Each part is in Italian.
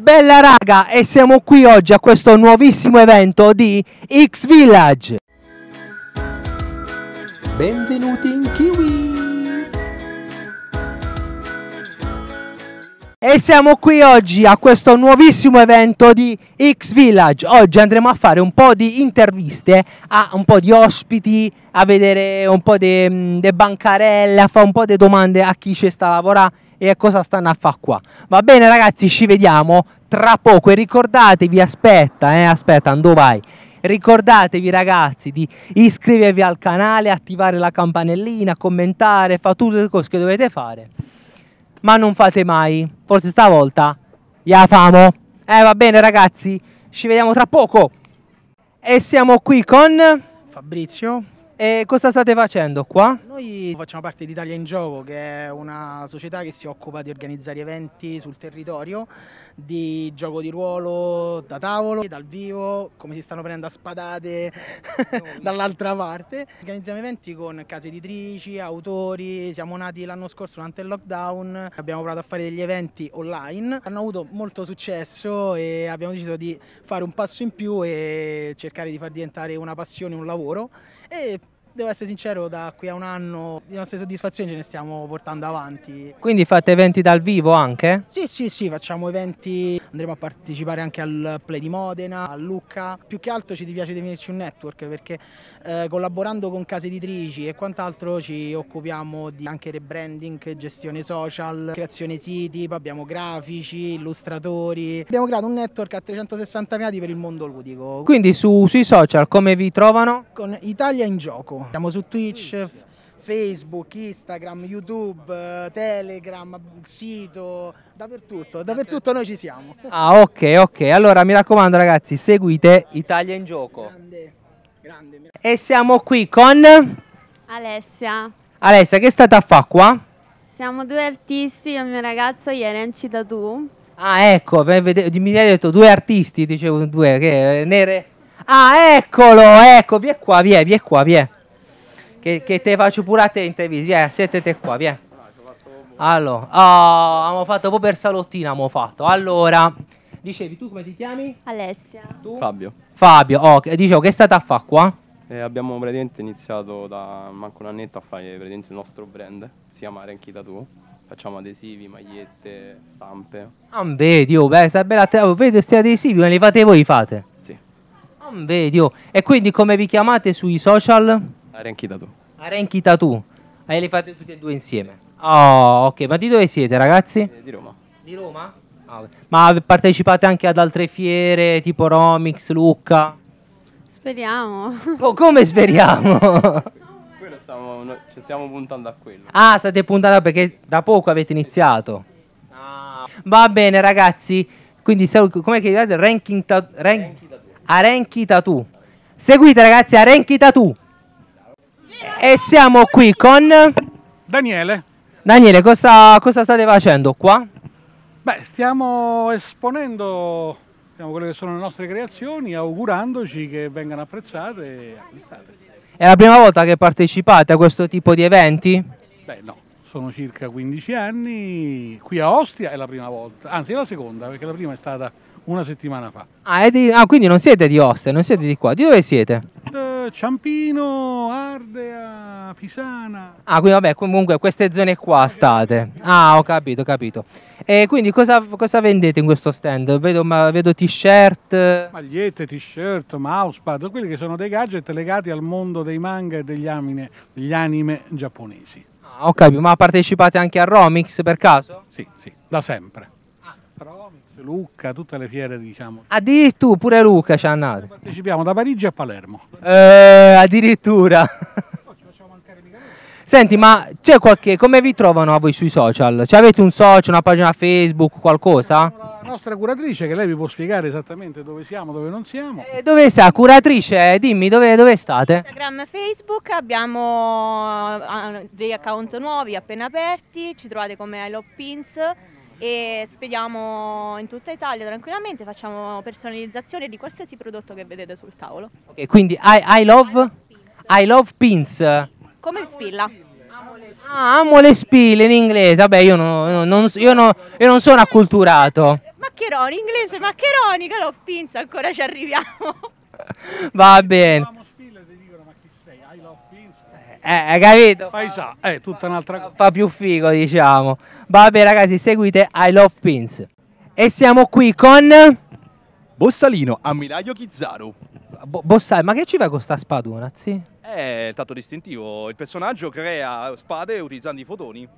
Bella raga e siamo qui oggi a questo nuovissimo evento di X Village. Benvenuti in Q E siamo qui oggi a questo nuovissimo evento di X Village. Oggi andremo a fare un po' di interviste a un po' di ospiti, a vedere un po' di mm, bancarelle, a fare un po' di domande a chi ci sta a lavorare e a cosa stanno a fare qua. Va bene ragazzi, ci vediamo tra poco e ricordatevi, aspetta, eh, aspetta, andò vai. Ricordatevi ragazzi di iscrivervi al canale, attivare la campanellina, commentare, fa tutte le cose che dovete fare ma non fate mai. Forse stavolta la famo. Eh, va bene ragazzi, ci vediamo tra poco. E siamo qui con... Fabrizio. E cosa state facendo qua? Noi facciamo parte di Italia in Gioco, che è una società che si occupa di organizzare eventi sul territorio di gioco di ruolo da tavolo, dal vivo, come si stanno prendendo a spadate dall'altra parte. Organizziamo eventi con case editrici, autori, siamo nati l'anno scorso durante il lockdown, abbiamo provato a fare degli eventi online, hanno avuto molto successo e abbiamo deciso di fare un passo in più e cercare di far diventare una passione un lavoro e devo essere sincero, da qui a un anno le nostre soddisfazioni ce ne stiamo portando avanti. Quindi fate eventi dal vivo anche? Sì, sì, sì, facciamo eventi, andremo a partecipare anche al Play di Modena, a Lucca. Più che altro ci piace definirci un network perché eh, collaborando con case editrici e quant'altro ci occupiamo di anche rebranding, gestione social, creazione siti, poi abbiamo grafici, illustratori. Abbiamo creato un network a 360 gradi per il mondo ludico. Quindi su, sui social come vi trovano? Con Italia in gioco siamo su Twitch, Facebook, Instagram, YouTube, eh, Telegram, sito, dappertutto, dappertutto noi ci siamo. Ah ok, ok, allora mi raccomando ragazzi, seguite Italia in gioco. Grande, grande. E siamo qui con... Alessia. Alessia, che è stata a fa qua? Siamo due artisti, io e il mio ragazzo ieri in città tu. Ah ecco, mi hai detto due artisti, dicevo due, che eh, nere... Ah eccolo, ecco, vi è qua, vi è, vi è qua, vi è. Che, che te faccio pure a te in intervista. Vieni, siete qua, vieni. Allora, oh, abbiamo fatto proprio per salottina, abbiamo fatto. Allora, dicevi tu come ti chiami? Alessia. Tu? Fabio. Fabio, oh, che, dicevo, che è stata a fa qua? Eh, abbiamo praticamente iniziato da manco un annetto a fare praticamente il nostro brand, si chiama da Tu. Facciamo adesivi, magliette, stampe. Ah, vedi, oh, beh, sta bella te- oh, vedo questi adesivi, ma li fate voi, li fate? Sì. Ah, vedi, oh. E quindi come vi chiamate sui social? da Tu. Arenchita tu. E le fate tutte e due insieme. Oh, ok. Ma di dove siete, ragazzi? Eh, di Roma. Di Roma? Ah, Ma partecipate anche ad altre fiere, tipo Romix, Lucca? Speriamo. Oh, come speriamo? Stiamo, no, ci stiamo puntando a quello. Ah, state puntando perché da poco avete iniziato. Ah. Va bene, ragazzi. Quindi, come chiedete? Ranking, ta- rank- ranking Tattoo. Seguite, ragazzi, a Ranking e siamo qui con... Daniele. Daniele, cosa, cosa state facendo qua? Beh, stiamo esponendo diciamo, quelle che sono le nostre creazioni, augurandoci che vengano apprezzate e acquistate. È la prima volta che partecipate a questo tipo di eventi? Beh, no, sono circa 15 anni, qui a Ostia è la prima volta, anzi è la seconda, perché la prima è stata una settimana fa. Ah, di, ah quindi non siete di Ostia, non siete di qua, di dove siete? Eh, Ciampino, Ardea, Pisana. Ah, quindi vabbè, comunque queste zone qua state. Ah, ho capito, ho capito. E quindi cosa, cosa vendete in questo stand? Vedo, vedo t-shirt. Magliette, t-shirt, mousepad, quelli che sono dei gadget legati al mondo dei manga e degli anime, degli anime giapponesi. Ah, ho capito, ma partecipate anche a Romix per caso? Sì, sì, da sempre. Lucca, tutte le fiere diciamo. Addirittura pure Lucca ci andate. Noi partecipiamo da Parigi a Palermo. Eh, addirittura. No, Senti, ma c'è qualche. come vi trovano a voi sui social? Cioè, avete un social, una pagina Facebook, qualcosa? La nostra curatrice che lei vi può spiegare esattamente dove siamo, dove non siamo. Eh, dove sta? Curatrice, dimmi dove, dove state? Instagram e Facebook, abbiamo eh, dei account nuovi appena aperti, ci trovate come I Love Pins e spediamo in tutta Italia tranquillamente, facciamo personalizzazione di qualsiasi prodotto che vedete sul tavolo. E quindi I, I love, I love pins. Come spilla. Ah, amo le spille in inglese, vabbè io, no, non, io, no, io non sono acculturato. Maccheroni, inglese maccheroni, che love pins, ancora ci arriviamo. Va bene. Eh, capito? Paesà, è eh, tutta un'altra cosa. Fa più figo, diciamo. Vabbè, ragazzi, seguite I Love Pins. E siamo qui con... Bossalino, ammiraglio Chizzaru. Bo Bossai, ma che ci fai con sta spadona, sì? Eh, tanto distintivo. Il personaggio crea spade utilizzando i fotoni.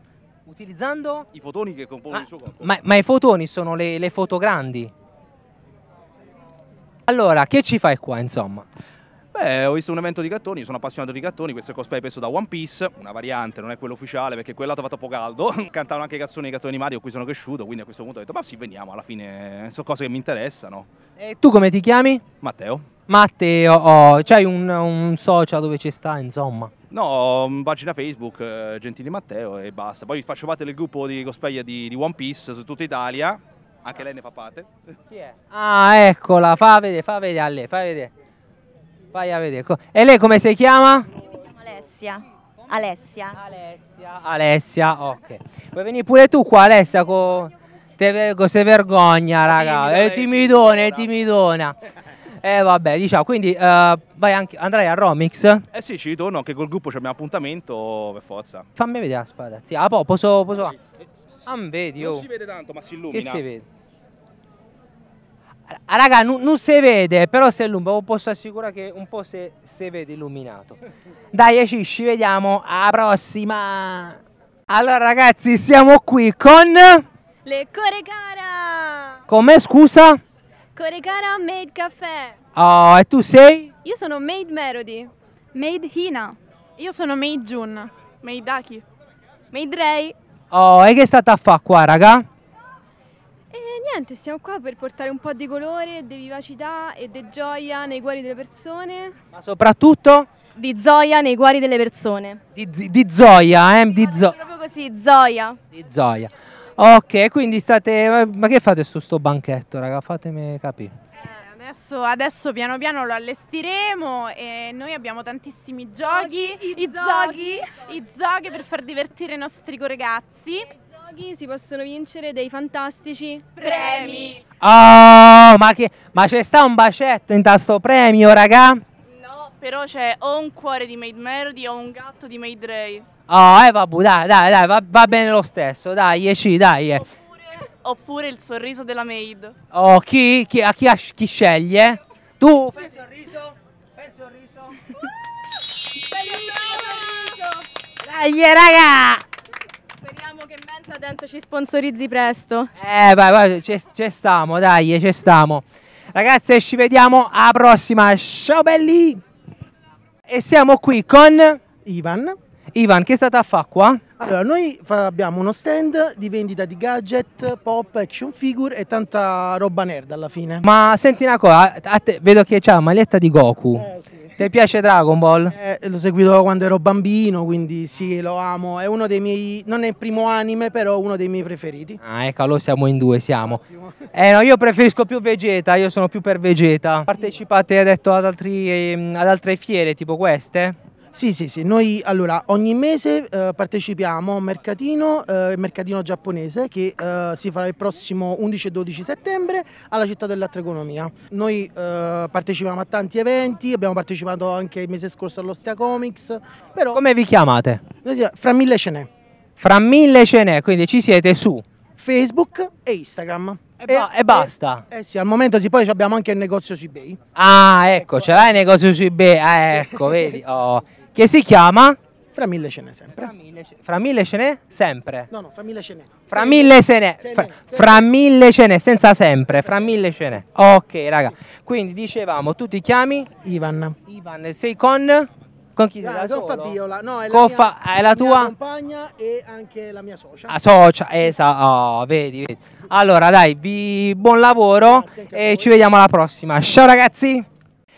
Utilizzando? I fotoni che compongono il suo corpo. Ma, ma, i fotoni sono le, le foto grandi? Allora, che ci fai qua, insomma? Beh, ho visto un evento di gattoni, sono appassionato di gattoni, questo è cosplay preso da One Piece, una variante, non è quello ufficiale perché quella fa troppo caldo. Cantavano anche canzoni di gattoni animati con cui sono cresciuto, quindi a questo punto ho detto ma sì, veniamo, alla fine sono cose che mi interessano. E tu come ti chiami? Matteo. Matteo, oh, c'hai un, un social dove ci sta, insomma? No, mm, pagina Facebook, eh, Gentili Matteo e basta. Poi faccio parte del gruppo di cosplay di, di One Piece su tutta Italia. Anche lei ne fa parte. Chi è? Ah, eccola, fa vedere, fa vedere a lei, fa vedere. Vai a vedere. E lei come si chiama? Io mi chiamo Alessia. Alessia. Alessia, Alessia, ok. Vuoi venire pure tu qua Alessia? Co... Te vergo, se vergogna raga, è timidone, è timidona. Eh vabbè, diciamo, quindi uh, vai anche, andrai a Romix? Eh sì, ci ritorno, anche col gruppo abbiamo appuntamento per forza. Fammi vedere la spada, zia. Ah, po, posso... posso... Ah, vedi, oh. Non si vede tanto, ma si illumina. Che si vede? Ah, raga, non, non si vede, però se illumina, vi oh, posso assicurare che un po' si vede illuminato. Dai, eh, ci, ci vediamo alla prossima. Allora ragazzi, siamo qui con... Le Corecara! Come scusa? Corecara Made Caffè. Oh, e tu sei? Io sono Made Melody. Made Hina. Io sono Made Jun. Made daki Made Ray. Oh, e che state a fare qua, raga? niente, siamo qua per portare un po' di colore, di vivacità e di gioia nei cuori delle persone. Ma soprattutto? Di gioia nei cuori delle persone. Di, gioia, eh? Di gioia. Proprio così, gioia. Di gioia. Ok, quindi state... Ma che fate su sto banchetto, raga? Fatemi capire. Eh, adesso, adesso, piano piano lo allestiremo e noi abbiamo tantissimi giochi, i, i, i zoghi, i zoghi per far divertire i nostri ragazzi giochi si possono vincere dei fantastici premi. Oh, ma, che, ma c'è sta un bacetto in tasto premio, raga? No, però c'è o un cuore di Made Melody o un gatto di Made Ray. Oh, eh, vabbè, dai, dai, dai, va, va bene lo stesso, dai, Yeci, eh, dai. Eh. Oppure, oppure, il sorriso della Made. Oh, chi, chi, a chi, a, chi sceglie? Tu? Fai il sorriso, fai il sorriso. Fai il sorriso. Dai, eh, raga! che Menta dentro ci sponsorizzi presto. Eh, vai, vai, ci stiamo, dai, ci stiamo. Ragazze, ci vediamo alla prossima. Ciao belli! E siamo qui con Ivan. Ivan, che è stata a fare qua? Allora, noi abbiamo uno stand di vendita di gadget, pop, action figure e tanta roba nerd alla fine. Ma senti una cosa, te, vedo che c'è la maglietta di Goku. Eh, sì. Ti piace Dragon Ball? Eh, l'ho seguito quando ero bambino, quindi sì, lo amo. È uno dei miei, non è il primo anime, però uno dei miei preferiti. Ah, ecco, allora siamo in due, siamo. Eh no, io preferisco più Vegeta, io sono più per Vegeta. Partecipate, hai detto, ad, altri, ehm, ad altre fiere tipo queste? Sì, sì, sì, noi allora ogni mese eh, partecipiamo a un mercatino, eh, mercatino giapponese che eh, si farà il prossimo 11 e 12 settembre alla città dell'altra economia. Noi eh, partecipiamo a tanti eventi, abbiamo partecipato anche il mese scorso all'Ostia Comics, però... Come vi chiamate? fra mille ce n'è. Fra mille ce n'è, quindi ci siete su? Facebook e Instagram. E, ba e, basta. Eh, eh sì, al momento sì, poi abbiamo anche il negozio su eBay. Ah, ecco, ecco. ce l'hai il negozio su eBay. Ah, ecco, vedi. Oh che si chiama... Fra mille ce n'è sempre. Fra mille, ce n'è sempre. No, no, fra mille ce n'è. Fra mille ce n'è. Fra, fra, mille ce n'è, senza sempre. Fra mille ce n'è. Ok, raga. Quindi dicevamo, tu ti chiami? Ivan. Ivan, sei con? Con chi sei? Ah, con Fabiola. No, è la, Coffa, mia, è eh, la tua? Mia compagna e anche la mia socia. la ah, socia, esatto. Oh, vedi, vedi. Allora, dai, vi, buon lavoro e ci vediamo alla prossima. Ciao ragazzi!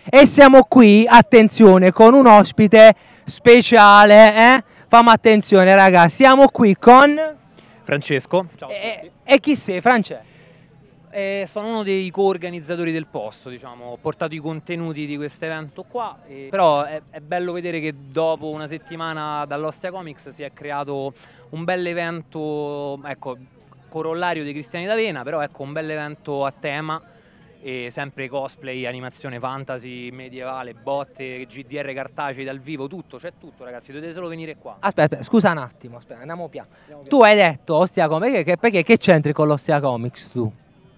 E siamo qui, attenzione, con un ospite speciale, eh? Fammi attenzione raga, siamo qui con... Francesco. Ciao e, e chi sei Francesco? Eh, sono uno dei co-organizzatori del posto, diciamo. ho portato i contenuti di questo evento qua, e... però è, è, bello vedere che dopo una settimana dall'Ostia Comics si è creato un bel evento, ecco, corollario dei Cristiani d'Avena, però ecco un bel evento a tema e sempre cosplay, animazione fantasy, medievale, botte, GDR cartacei dal vivo, tutto, c'è tutto ragazzi, dovete solo venire qua. Aspetta, aspetta scusa un attimo, aspetta, andiamo piano. Andiamo tu hai detto Ostia Comics, perché, perché che c'entri con l'Ostia Comics tu?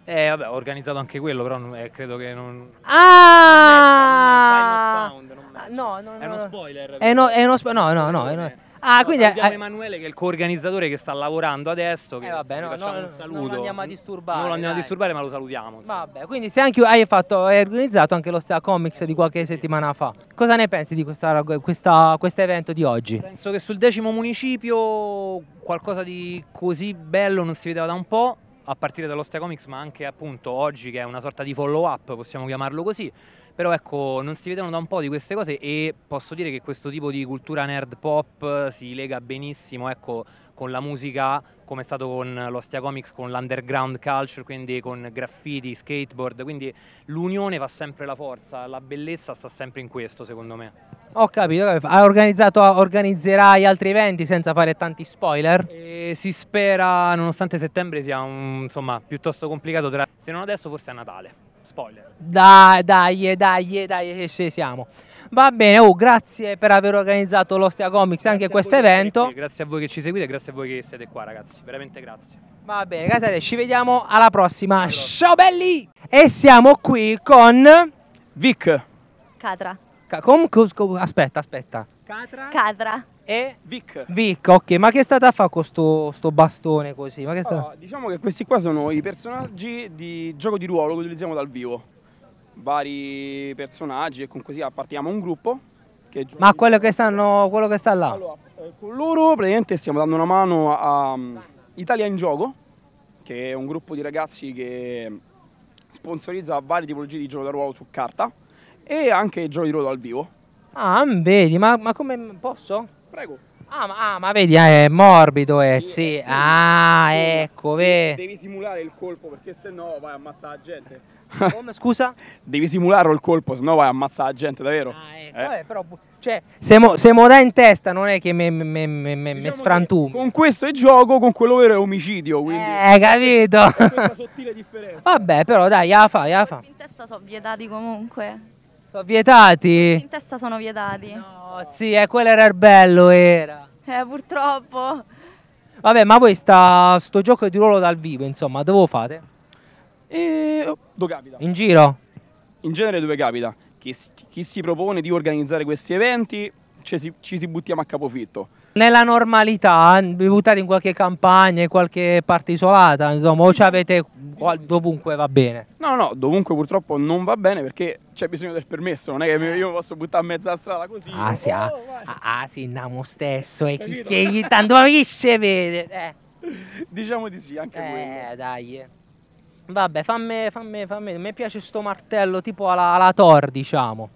Eh vabbè, ho organizzato anche quello, però eh, credo che non... Ah! Non match, non match, non match. No, no, no. È uno spoiler. È, no, è uno spoiler, no, no, no. no, no. Ah, quindi salutiamo è... Emanuele che è il coorganizzatore che sta lavorando adesso. Che eh, vabbè, no, no, un saluto. Non lo andiamo a disturbare. Non lo andiamo dai. a disturbare, ma lo salutiamo. Insomma. Vabbè, quindi se anche hai, fatto, hai organizzato anche lo Stea Comics eh, di qualche sì. settimana fa. Cosa ne pensi di questo evento di oggi? Penso che sul decimo municipio qualcosa di così bello non si vedeva da un po', a partire dallo Stea Comics, ma anche appunto oggi che è una sorta di follow up, possiamo chiamarlo così. Però ecco, non si vedono da un po' di queste cose e posso dire che questo tipo di cultura nerd pop eh, si lega benissimo, ecco, con la musica, come è stato con l'Ostia Comics, con l'underground culture, quindi con graffiti, skateboard, quindi l'unione fa sempre la forza, la bellezza sta sempre in questo secondo me. Ho capito, hai organizzato, organizzerai altri eventi senza fare tanti spoiler? E si spera, nonostante settembre sia un, insomma, piuttosto complicato, tra, se non adesso forse a Natale. Spoiler. Dai, dai, eh, dai, eh, dai, che eh, ci siamo. Va bene, oh, grazie per aver organizzato l'Ostia Comics grazie anche questo evento. Grazie a voi che ci seguite, grazie a voi che siete qua ragazzi, veramente grazie. Va bene, grazie ci vediamo alla prossima. Allora. Ciao belli! E siamo qui con Vic. Catra. Ca- com- cos- aspetta, aspetta. Catra. Cadra. E Vic. Vic, ok, ma che è stata a fare con sto, sto bastone così? Ma che è stata... Allora, oh, diciamo che questi qua sono i personaggi di gioco di ruolo che utilizziamo dal vivo. Vari personaggi e con così partiamo un gruppo. Che Ma quello che, stanno, quello che sta là? Allora, eh, con loro praticamente stiamo dando una mano a um, Italia in Gioco, che è un gruppo di ragazzi che sponsorizza varie tipologie di gioco da ruolo su carta e anche Joy Road al vivo. Ah, vedi, ma, ma come posso? Prego. Ah, ma, ah, ma vedi, ah, è morbido, eh. Sì, sì. È ah, ecco, vedi. Devi simulare il colpo perché sennò vai a ammazzare la gente. Come, scusa? Devi simulare il colpo, sennò vai a ammazzare la gente, davvero. Ah, ecco, eh. Vabbè, però, cioè, se mo, se mo dà in testa non è che mi me, diciamo sfrantumi. Con questo è gioco, con quello vero è omicidio, quindi. Eh, capito. È una sottile differenza. Vabbè, però dai, ja fa, ja fa. In testa sono vietati comunque. Sono vietati? In testa sono vietati. No, sì, eh, quello era il bello, era. Eh, purtroppo. Vabbè, ma voi sta, sto gioco di ruolo dal vivo, insomma, dove lo fate? E... Oh, dove capita? In giro? In genere dove capita. Chi, chi si propone di organizzare questi eventi ci si, ci si buttiamo a capofitto. Nella normalità eh, vi buttate in qualche campagna, in qualche parte isolata, insomma, o ci avete dovunque va bene? No, no, dovunque purtroppo non va bene perché c'è bisogno del permesso, non è che io posso buttare a mezza strada così. Ah, sì, ah, oh, ah, ah, sì andiamo stesso, e eh, chi, chi tanto capisce vede. Eh. Diciamo di sì, anche eh, quello. Eh, dai. Vabbè, fammi, fammi, fammi, mi piace sto martello tipo alla, alla Thor, diciamo.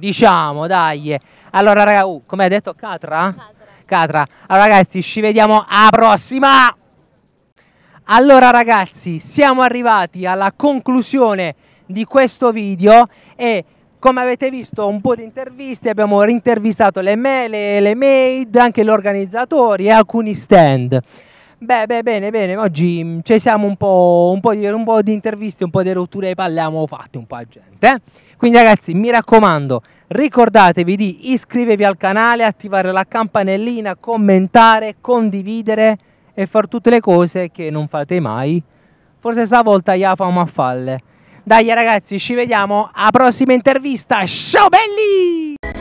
Diciamo, dai. Allora, raga, uh, come hai detto? Catra? Catra. Allora, ragazzi, ci vediamo alla prossima! Allora, ragazzi, siamo arrivati alla conclusione di questo video e come avete visto un po' di interviste, abbiamo rintervistato le, mele le, le maid, anche gli organizzatori e alcuni stand. Beh, beh, bene, bene. Oggi mm, ci siamo un po', un po', di, un po di, interviste, un po' di rotture e parliamo fatti un po' di gente. Eh? Quindi ragazzi, mi raccomando, ricordatevi di iscrivervi al canale, attivare la campanellina, commentare, condividere e fare tutte le cose che non fate mai. Forse stavolta gli famo a falle. Dai ragazzi, ci vediamo alla prossima intervista. Ciao belli!